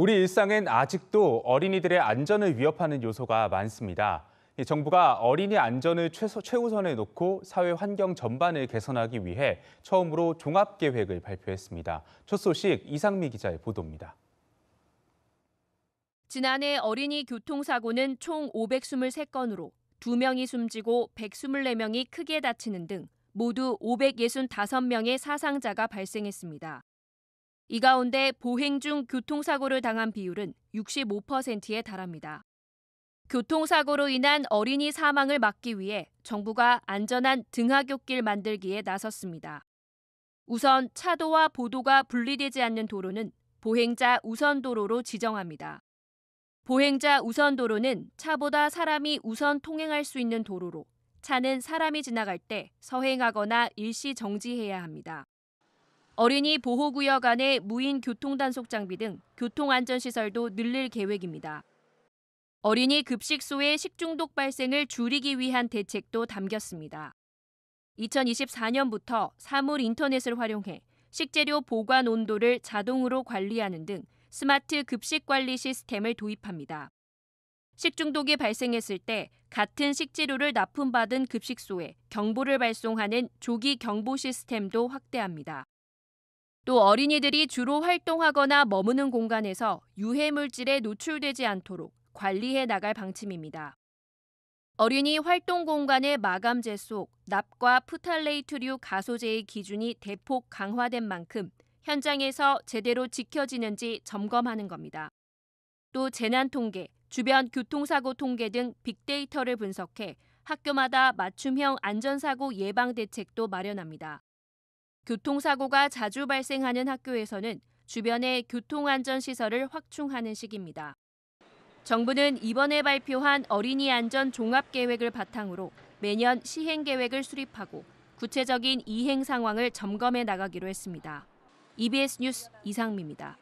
우리 일상엔 아직도 어린이들의 안전을 위협하는 요소가 많습니다. 정부가 어린이 안전을 최소, 최우선에 놓고 사회 환경 전반을 개선하기 위해 처음으로 종합계획을 발표했습니다. 첫 소식 이상미 기자의 보도입니다. 지난해 어린이 교통사고는 총 523건으로 2명이 숨지고 124명이 크게 다치는 등 모두 565명의 사상자가 발생했습니다. 이 가운데 보행 중 교통사고를 당한 비율은 65%에 달합니다. 교통사고로 인한 어린이 사망을 막기 위해 정부가 안전한 등하굣길 만들기에 나섰습니다. 우선 차도와 보도가 분리되지 않는 도로는 보행자 우선도로로 지정합니다. 보행자 우선도로는 차보다 사람이 우선 통행할 수 있는 도로로 차는 사람이 지나갈 때 서행하거나 일시 정지해야 합니다. 어린이 보호구역 안에 무인 교통단속 장비 등 교통안전시설도 늘릴 계획입니다. 어린이 급식소의 식중독 발생을 줄이기 위한 대책도 담겼습니다. 2024년부터 사물 인터넷을 활용해 식재료 보관 온도를 자동으로 관리하는 등 스마트 급식 관리 시스템을 도입합니다. 식중독이 발생했을 때 같은 식재료를 납품받은 급식소에 경보를 발송하는 조기 경보 시스템도 확대합니다. 또 어린이들이 주로 활동하거나 머무는 공간에서 유해 물질에 노출되지 않도록 관리해 나갈 방침입니다. 어린이 활동 공간의 마감재 속 납과 푸탈레이트류 가소제의 기준이 대폭 강화된 만큼 현장에서 제대로 지켜지는지 점검하는 겁니다. 또 재난 통계, 주변 교통사고 통계 등 빅데이터를 분석해 학교마다 맞춤형 안전사고 예방 대책도 마련합니다. 교통사고가 자주 발생하는 학교에서는 주변의 교통안전시설을 확충하는 시기입니다. 정부는 이번에 발표한 어린이 안전 종합계획을 바탕으로 매년 시행 계획을 수립하고 구체적인 이행 상황을 점검해 나가기로 했습니다. EBS 뉴스 이상미입니다.